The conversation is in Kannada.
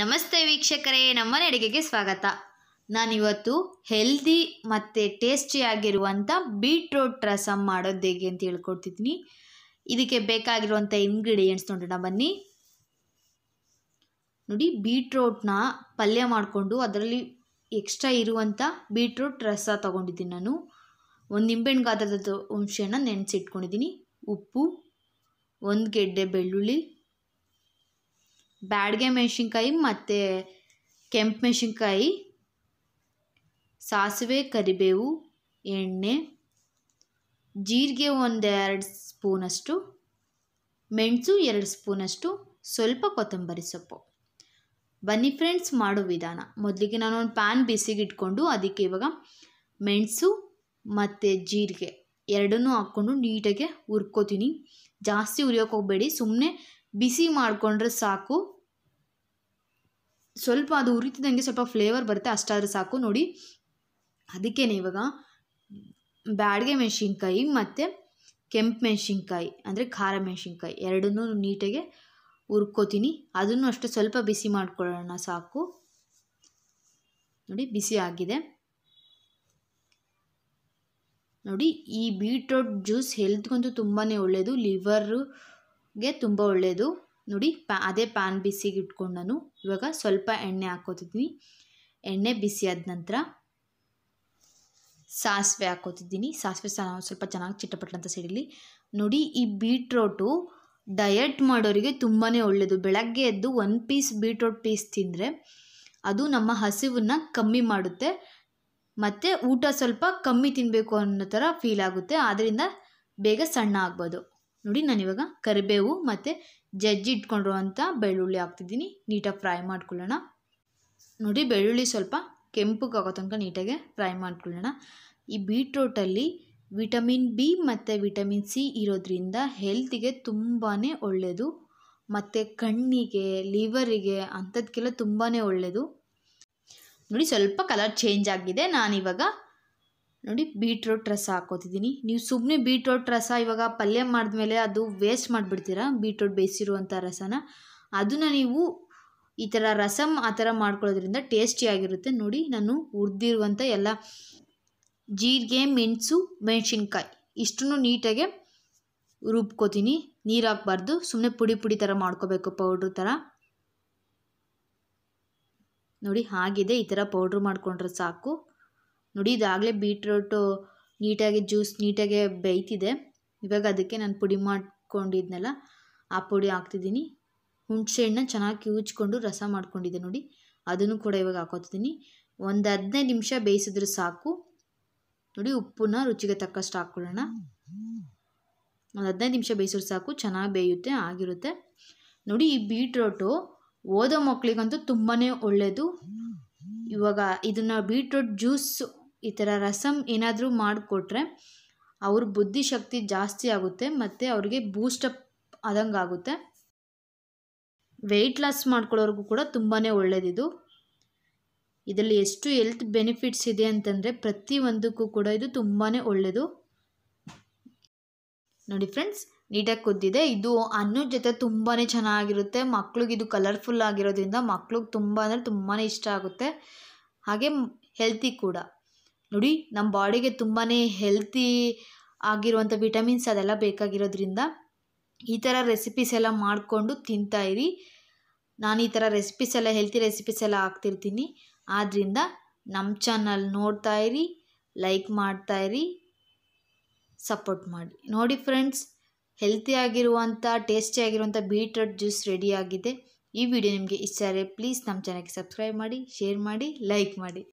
ನಮಸ್ತೆ ವೀಕ್ಷಕರೇ ನಮ್ಮ ಅಡುಗೆಗೆ ಸ್ವಾಗತ ನಾನಿವತ್ತು ಹೆಲ್ದಿ ಮತ್ತು ಟೇಸ್ಟಿಯಾಗಿರುವಂಥ ಬೀಟ್ರೋಟ್ ರಸಮ್ ಮಾಡೋದು ಹೇಗೆ ಅಂತ ಹೇಳ್ಕೊಡ್ತಿದ್ದೀನಿ ಇದಕ್ಕೆ ಬೇಕಾಗಿರುವಂಥ ಇಂಗ್ರೀಡಿಯೆಂಟ್ಸ್ ನೋಡೋಣ ಬನ್ನಿ ನೋಡಿ ಬೀಟ್ರೋಟ್ನ ಪಲ್ಯ ಮಾಡಿಕೊಂಡು ಅದರಲ್ಲಿ ಎಕ್ಸ್ಟ್ರಾ ಇರುವಂಥ ಬೀಟ್ರೋಟ್ ರಸ ತೊಗೊಂಡಿದ್ದೀನಿ ನಾನು ಒಂದು ನಿಂಬೆಹಣ್ಣು ಗಾತ್ರದ ಅಂಶನ ನೆನೆಸಿಟ್ಕೊಂಡಿದ್ದೀನಿ ಉಪ್ಪು ಒಂದು ಗೆಡ್ಡೆ ಬೆಳ್ಳುಳ್ಳಿ ಬ್ಯಾಡ್ಗೆ ಮೆಣಸಿನ್ಕಾಯಿ ಮತ್ತು ಕೆಂಪು ಮೆಣಸಿನ್ಕಾಯಿ ಸಾಸಿವೆ ಕರಿಬೇವು ಎಣ್ಣೆ ಜೀರಿಗೆ ಒಂದೆರಡು ಸ್ಪೂನಷ್ಟು ಮೆಣಸು ಎರಡು ಸ್ಪೂನಷ್ಟು ಸ್ವಲ್ಪ ಕೊತ್ತಂಬರಿ ಸೊಪ್ಪು ಬನ್ನಿ ಫ್ರೆಂಡ್ಸ್ ಮಾಡೋ ವಿಧಾನ ಮೊದಲಿಗೆ ನಾನು ಒಂದು ಪ್ಯಾನ್ ಬಿಸಿಗಿಟ್ಕೊಂಡು ಅದಕ್ಕೆ ಇವಾಗ ಮೆಣಸು ಮತ್ತು ಜೀರಿಗೆ ಎರಡನ್ನೂ ಹಾಕ್ಕೊಂಡು ನೀಟಾಗಿ ಹುರ್ಕೋತೀನಿ ಜಾಸ್ತಿ ಉರಿಯೋಕೆ ಹೋಗಬೇಡಿ ಸುಮ್ಮನೆ ಬಿಸಿ ಮಾಡಿಕೊಂಡ್ರೆ ಸಾಕು ಸ್ವಲ್ಪ ಅದು ಉರಿತಿದಂಗೆ ಸ್ವಲ್ಪ ಫ್ಲೇವರ್ ಬರುತ್ತೆ ಅಷ್ಟಾದರೂ ಸಾಕು ನೋಡಿ ಅದಕ್ಕೇನೆ ಇವಾಗ ಬ್ಯಾಡ್ಗೆ ಮೆಣಸಿನ್ಕಾಯಿ ಮತ್ತು ಕೆಂಪು ಮೆಣಸಿನ್ಕಾಯಿ ಅಂದರೆ ಖಾರ ಮೆಣಸಿನ್ಕಾಯಿ ಎರಡನ್ನೂ ನೀಟಾಗೆ ಹುರ್ಕೋತೀನಿ ಅದನ್ನು ಅಷ್ಟೇ ಸ್ವಲ್ಪ ಬಿಸಿ ಮಾಡ್ಕೊಳ್ಳೋಣ ಸಾಕು ನೋಡಿ ಬಿಸಿ ಆಗಿದೆ ನೋಡಿ ಈ ಬೀಟ್ರೋಟ್ ಜ್ಯೂಸ್ ಹೆಲ್ತ್ಗಂತೂ ತುಂಬಾ ಒಳ್ಳೆಯದು ಲಿವರ್ಗೆ ತುಂಬ ಒಳ್ಳೆಯದು ನೋಡಿ ಪ್ಯಾ ಅದೇ ಪ್ಯಾನ್ ಬಿಸಿಗೆ ಇಟ್ಕೊಂಡು ನಾನು ಇವಾಗ ಸ್ವಲ್ಪ ಎಣ್ಣೆ ಹಾಕೋತಿದ್ದೀನಿ ಎಣ್ಣೆ ಬಿಸಿ ಆದ ನಂತರ ಸಾಸಿವೆ ಹಾಕೋತಿದ್ದೀನಿ ಸಾಸಿವೆ ಸ್ವಲ್ಪ ಚೆನ್ನಾಗಿ ಚಿಟಪಟ ಸೈಡಲ್ಲಿ ನೋಡಿ ಈ ಬೀಟ್ರೋಟು ಡಯಟ್ ಮಾಡೋರಿಗೆ ತುಂಬಾ ಒಳ್ಳೆಯದು ಬೆಳಗ್ಗೆ ಎದ್ದು ಒಂದು ಪೀಸ್ ಬೀಟ್ರೋಟ್ ಪೀಸ್ ತಿಂದರೆ ಅದು ನಮ್ಮ ಹಸಿವನ್ನು ಕಮ್ಮಿ ಮಾಡುತ್ತೆ ಮತ್ತು ಊಟ ಸ್ವಲ್ಪ ಕಮ್ಮಿ ತಿನ್ನಬೇಕು ಅನ್ನೋ ಥರ ಫೀಲ್ ಆಗುತ್ತೆ ಆದ್ದರಿಂದ ಬೇಗ ಸಣ್ಣ ಆಗ್ಬೋದು ನೋಡಿ ನಾನಿವಾಗ ಕರಿಬೇವು ಮತ್ತು ಜಜ್ಜಿ ಇಟ್ಕೊಂಡಿರುವಂಥ ಬೆಳ್ಳುಳ್ಳಿ ಹಾಕ್ತಿದ್ದೀನಿ ನೀಟಾಗಿ ಫ್ರೈ ಮಾಡ್ಕೊಳ್ಳೋಣ ನೋಡಿ ಬೆಳ್ಳುಳ್ಳಿ ಸ್ವಲ್ಪ ಕೆಂಪಿಗೆ ಆಗೋ ತನಕ ನೀಟಾಗೆ ಫ್ರೈ ಮಾಡ್ಕೊಳ್ಳೋಣ ಈ ಬೀಟ್ರೋಟಲ್ಲಿ ವಿಟಮಿನ್ ಬಿ ಮತ್ತು ವಿಟಮಿನ್ ಸಿ ಇರೋದ್ರಿಂದ ಹೆಲ್ತಿಗೆ ತುಂಬಾ ಒಳ್ಳೆಯದು ಮತ್ತು ಕಣ್ಣಿಗೆ ಲಿವರಿಗೆ ಅಂಥದ್ಕೆಲ್ಲ ತುಂಬಾ ಒಳ್ಳೆಯದು ನೋಡಿ ಸ್ವಲ್ಪ ಕಲರ್ ಚೇಂಜ್ ಆಗಿದೆ ನಾನಿವಾಗ ನೋಡಿ ಬೀಟ್ರೋಟ್ ರಸ ಹಾಕೋತಿದ್ದೀನಿ ನೀವು ಸುಮ್ಮನೆ ಬೀಟ್ರೋಟ್ ರಸ ಇವಾಗ ಪಲ್ಯ ಮಾಡಿದ್ಮೇಲೆ ಅದು ವೇಸ್ಟ್ ಮಾಡಿಬಿಡ್ತೀರಾ ಬೀಟ್ರೋಟ್ ಬೇಯಿಸಿರುವಂಥ ರಸನ ಅದನ್ನು ನೀವು ಈ ಥರ ರಸಮ್ ಆ ಥರ ಮಾಡ್ಕೊಳ್ಳೋದ್ರಿಂದ ಟೇಸ್ಟಿಯಾಗಿರುತ್ತೆ ನೋಡಿ ನಾನು ಹುರಿದಿರುವಂಥ ಎಲ್ಲ ಜೀರಿಗೆ ಮೆಣಸು ಮೆಣಸಿನ್ಕಾಯಿ ಇಷ್ಟನ್ನು ನೀಟಾಗೆ ರುಬ್ಕೋತೀನಿ ನೀರು ಹಾಕ್ಬಾರ್ದು ಸುಮ್ಮನೆ ಪುಡಿ ಪುಡಿ ಥರ ಮಾಡ್ಕೋಬೇಕು ಪೌಡ್ರ್ ಥರ ನೋಡಿ ಹಾಗಿದೆ ಈ ಥರ ಪೌಡ್ರ್ ಮಾಡಿಕೊಂಡ್ರೆ ಸಾಕು ನೋಡಿ ಇದಾಗಲೇ ಬೀಟ್ರೋಟು ನೀಟಾಗಿ ಜ್ಯೂಸ್ ನೀಟಾಗೆ ಬೇಯ್ತಿದೆ ಇವಾಗ ಅದಕ್ಕೆ ನಾನು ಪುಡಿ ಮಾಡ್ಕೊಂಡಿದ್ನಲ್ಲ ಆ ಪುಡಿ ಹಾಕ್ತಿದ್ದೀನಿ ಹುಣಸೆಹಣ್ಣು ಚೆನ್ನಾಗಿ ಕಿವುಚ್ಕೊಂಡು ರಸ ಮಾಡ್ಕೊಂಡಿದ್ದೆ ನೋಡಿ ಅದನ್ನು ಕೂಡ ಇವಾಗ ಹಾಕೋತಿದ್ದೀನಿ ಒಂದು ಹದಿನೈದು ನಿಮಿಷ ಬೇಯಿಸಿದ್ರೆ ಸಾಕು ನೋಡಿ ಉಪ್ಪನ್ನ ರುಚಿಗೆ ತಕ್ಕಷ್ಟು ಹಾಕ್ಕೊಳ್ಳೋಣ ಒಂದು ಹದಿನೈದು ನಿಮಿಷ ಬೇಯಿಸಿದ್ರೆ ಸಾಕು ಚೆನ್ನಾಗಿ ಬೇಯುತ್ತೆ ಆಗಿರುತ್ತೆ ನೋಡಿ ಈ ಬೀಟ್ರೋಟು ಓದೋ ಮಕ್ಕಳಿಗಂತೂ ತುಂಬಾ ಒಳ್ಳೆಯದು ಇವಾಗ ಇದನ್ನು ಬೀಟ್ರೋಟ್ ಜ್ಯೂಸ್ ಈ ಥರ ರಸಮ್ ಏನಾದರೂ ಮಾಡಿಕೊಟ್ರೆ ಅವ್ರ ಬುದ್ಧಿಶಕ್ತಿ ಜಾಸ್ತಿ ಆಗುತ್ತೆ ಮತ್ತು ಅವ್ರಿಗೆ ಬೂಸ್ಟಪ್ ಆದಂಗೆ ಆಗುತ್ತೆ ವೆಯ್ಟ್ ಲಾಸ್ ಮಾಡ್ಕೊಳ್ಳೋರ್ಗೂ ಕೂಡ ತುಂಬಾ ಒಳ್ಳೆಯದಿದು ಇದರಲ್ಲಿ ಎಷ್ಟು ಹೆಲ್ತ್ ಬೆನಿಫಿಟ್ಸ್ ಇದೆ ಅಂತಂದರೆ ಪ್ರತಿಯೊಂದಕ್ಕೂ ಕೂಡ ಇದು ತುಂಬಾ ಒಳ್ಳೆಯದು ನೋಡಿ ಫ್ರೆಂಡ್ಸ್ ನೀಟಾಗಿ ಕುದ್ದಿದೆ ಇದು ಅನ್ನದ ಜೊತೆ ತುಂಬಾ ಚೆನ್ನಾಗಿರುತ್ತೆ ಮಕ್ಳಿಗೆ ಇದು ಕಲರ್ಫುಲ್ ಆಗಿರೋದ್ರಿಂದ ಮಕ್ಳಿಗೆ ತುಂಬ ಅಂದರೆ ತುಂಬಾ ಇಷ್ಟ ಆಗುತ್ತೆ ಹಾಗೆ ಹೆಲ್ತಿ ಕೂಡ ನೋಡಿ ನಮ್ಮ ಬಾಡಿಗೆ ತುಂಬಾ ಹೆಲ್ತಿ ಆಗಿರುವಂಥ ವಿಟಮಿನ್ಸ್ ಅದೆಲ್ಲ ಬೇಕಾಗಿರೋದ್ರಿಂದ ಈ ಥರ ರೆಸಿಪೀಸ್ ಎಲ್ಲ ಮಾಡಿಕೊಂಡು ತಿಂತಾಯಿರಿ ನಾನು ಈ ಥರ ರೆಸಿಪೀಸ್ ಎಲ್ಲ ಹೆಲ್ತಿ ರೆಸಿಪೀಸ್ ಎಲ್ಲ ಹಾಕ್ತಿರ್ತೀನಿ ಆದ್ದರಿಂದ ನಮ್ಮ ಚಾನಲ್ ನೋಡ್ತಾ ಇರಿ ಲೈಕ್ ಮಾಡ್ತಾ ಇರಿ ಸಪೋರ್ಟ್ ಮಾಡಿ ನೋಡಿ ಫ್ರೆಂಡ್ಸ್ ಹೆಲ್ತಿಯಾಗಿರುವಂಥ ಟೇಸ್ಟಿಯಾಗಿರುವಂಥ ಬೀಟ್ರೂಟ್ ಜ್ಯೂಸ್ ರೆಡಿಯಾಗಿದೆ ಈ ವಿಡಿಯೋ ನಿಮಗೆ ಇಷ್ಟ ಆದರೆ ಪ್ಲೀಸ್ ನಮ್ಮ ಚಾನಲ್ಗೆ ಸಬ್ಸ್ಕ್ರೈಬ್ ಮಾಡಿ ಶೇರ್ ಮಾಡಿ ಲೈಕ್ ಮಾಡಿ